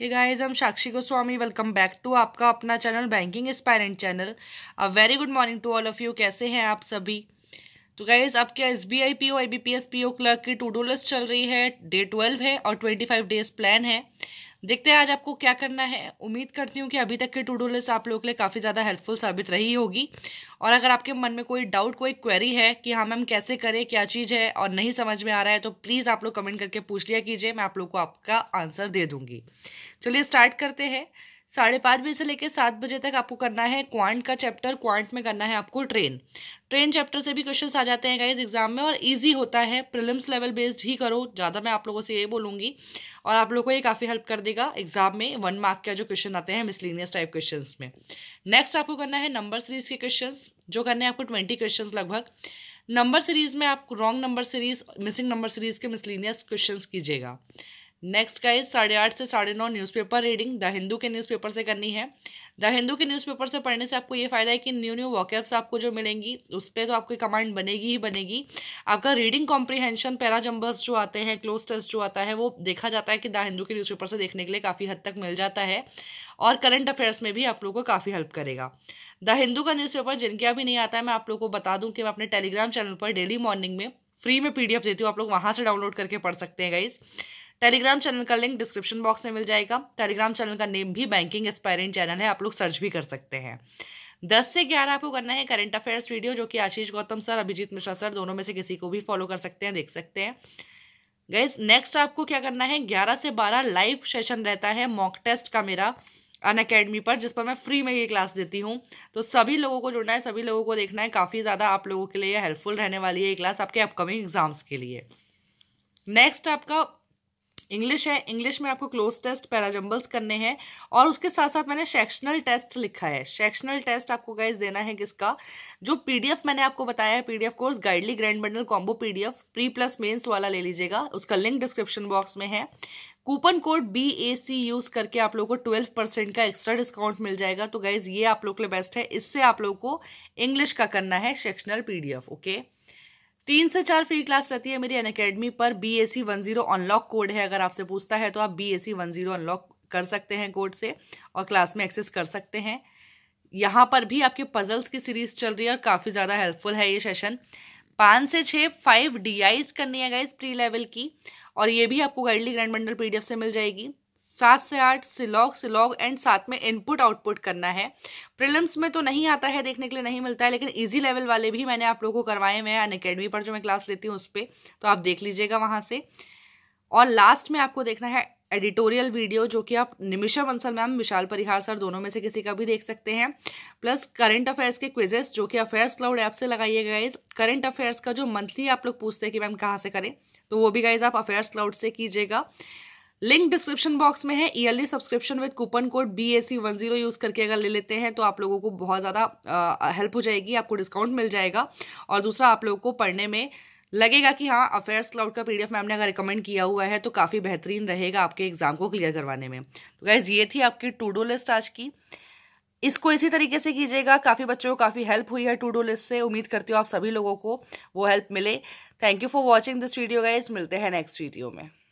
हे guys हम Sakshi Goswami welcome back to आपका अपना channel banking aspirant channel a very good morning to all of you कैसे हैं आप सभी तो गाइस आपके S B I P O I B P S P O clerk की टू डू लिस्ट चल रही है डे ट्वेल्व है और ट्वेंटी फाइव डेज प्लान है देखते हैं आज आपको क्या करना है उम्मीद करती हूँ कि अभी तक की टू डू लिस्ट आप लोगों के लिए काफ़ी ज़्यादा हेल्पफुल साबित रही होगी और अगर आपके मन में कोई डाउट कोई क्वेरी है कि हाँ मैम कैसे करें क्या चीज़ है और नहीं समझ में आ रहा है तो प्लीज़ आप लोग कमेंट करके पूछ लिया कीजिए मैं आप लोग को आपका आंसर दे दूँगी चलिए स्टार्ट करते हैं साढ़े पाँच बजे से लेकर सात बजे तक आपको करना है क्वांट का चैप्टर क्वांट में करना है आपको ट्रेन ट्रेन चैप्टर से भी क्वेश्चन आ जाते हैं गाइज एग्जाम में और इजी होता है प्रिलिम्स लेवल बेस्ड ही करो ज़्यादा मैं आप लोगों से ये बोलूँगी और आप लोगों को ये काफ़ी हेल्प कर देगा एग्जाम में वन मार्क का जो क्वेश्चन आते हैं मिसलिनियस टाइप क्वेश्चन में नेक्स्ट आपको करना है नंबर सीरीज के क्वेश्चन जो करने हैं आपको ट्वेंटी क्वेश्चन लगभग नंबर सीरीज में आप wrong number series missing number series के मिसलिनियस क्वेश्चन कीजिएगा नेक्स्ट का इज साढ़े आठ से साढ़े नौ न्यूज़पेपर रीडिंग द हिंदू के न्यूज़पेपर से करनी है द हिंदू के न्यूज़पेपर से पढ़ने से आपको ये फ़ायदा है कि न्यू न्यू वॉकअप्स आपको जो मिलेंगी उस पर तो आपकी कमांड बनेगी ही बनेगी आपका रीडिंग पैरा जम्बर्स जो आते हैं क्लोज टेस्ट जो आता है वो देखा जाता है कि द हिंदू के न्यूज़पेपर से देखने के लिए काफ़ी हद तक मिल जाता है और करंट अफेयर्स में भी आप लोगों को काफ़ी हेल्प करेगा द हिंदू का न्यूज़पेपर जिनके अभी नहीं आता है मैं आप लोग को बता दूं कि मैं अपने टेलीग्राम चैनल पर डेली मॉर्निंग में फ्री में पीडीएफ देती हूँ आप लोग वहाँ से डाउनलोड करके पढ़ सकते हैं गाइज़ टेलीग्राम चैनल का लिंक डिस्क्रिप्शन बॉक्स में मिल जाएगा टेलीग्राम चैनल का नेम भी बैंकिंग एस्पायरिंग चैनल है आप लोग सर्च भी कर सकते हैं दस से ग्यारह आपको करना है करंट अफेयर्स वीडियो जो कि आशीष गौतम सर अभिजीत मिश्रा सर दोनों में से किसी को भी फॉलो कर सकते हैं देख सकते हैं गैस नेक्स्ट आपको क्या करना है ग्यारह से बारह लाइव सेशन रहता है मॉक टेस्ट का मेरा अन अकेडमी पर जिस पर मैं फ्री में ये क्लास देती हूँ तो सभी लोगों को जुड़ना है सभी लोगों को देखना है काफ़ी ज़्यादा आप लोगों के लिए हेल्पफुल रहने वाली है ये क्लास आपके अपकमिंग एग्जाम्स के लिए नेक्स्ट आपका इंग्लिश है इंग्लिश में आपको क्लोज टेस्ट पैराजम्बल्स करने हैं और उसके साथ साथ मैंने सेक्शनल टेस्ट लिखा है सेक्शनल टेस्ट आपको गाइज देना है किसका जो पीडीएफ मैंने आपको बताया है PDF course Guidely grand bundle combo PDF pre plus mains वाला ले लीजिएगा उसका लिंक डिस्क्रिप्शन बॉक्स में है coupon code B A C use करके आप लोगों को ट्वेल्व परसेंट का एक्स्ट्रा डिस्काउंट मिल जाएगा तो गाइज ये आप लोग के लिए बेस्ट है इससे आप लोगों को इंग्लिश का करना है सेक्शनल पीडीएफ ओके okay? तीन से चार फ्री क्लास रहती है मेरी अन पर B A C one zero unlock code है अगर आपसे पूछता है तो आप B A C one zero unlock कर सकते हैं कोड से और क्लास में एक्सेस कर सकते हैं यहाँ पर भी आपके पजल्स की सीरीज चल रही है और काफ़ी ज़्यादा हेल्पफुल है ये सेशन पाँच से छः फाइव डी करनी है गाइज प्री लेवल की और ये भी आपको गाइडली ग्रैंड मंडल पीडीएफ से मिल जाएगी सात से आठ सिलॉग सिलॉग एंड साथ में इनपुट आउटपुट करना है प्रिलम्स में तो नहीं आता है देखने के लिए नहीं मिलता है लेकिन इजी लेवल वाले भी मैंने आप लोगों को करवाए हुए हैं अन अकेडमी पर जो मैं क्लास लेती हूँ उस पर तो आप देख लीजिएगा वहाँ से और लास्ट में आपको देखना है एडिटोरियल वीडियो जो कि आप निमिषा बंसल मैम विशाल परिहार सर दोनों में से किसी का भी देख सकते हैं प्लस करंट अफेयर्स के क्विजेस जो कि अफेयर्स क्लाउड ऐप से लगाइए गाइज करंट अफेयर्स का जो मंथली आप लोग पूछते हैं कि मैम कहाँ से करें तो वो भी गाइज आप अफेयर्स क्लाउड से कीजिएगा लिंक डिस्क्रिप्शन बॉक्स में है yearly subscription with coupon code B A C one zero use करके अगर ले लेते हैं तो आप लोगों को बहुत ज़्यादा हेल्प हो जाएगी आपको डिस्काउंट मिल जाएगा और दूसरा आप लोगों को पढ़ने में लगेगा कि हाँ अफेयर्स क्लाउड का पीडीएफ मैम ने अगर रिकमेंड किया हुआ है तो काफ़ी बेहतरीन रहेगा आपके एग्जाम को क्लियर करवाने में तो गैस ये थी आपकी टू डो लिस्ट आज की इसको इसी तरीके से कीजिएगा काफ़ी बच्चों को काफ़ी हेल्प हुई है टू डू लिस्ट से उम्मीद करती हूँ आप सभी लोगों को वो हेल्प मिले thank you for watching this video guys मिलते हैं नेक्स्ट वीडियो में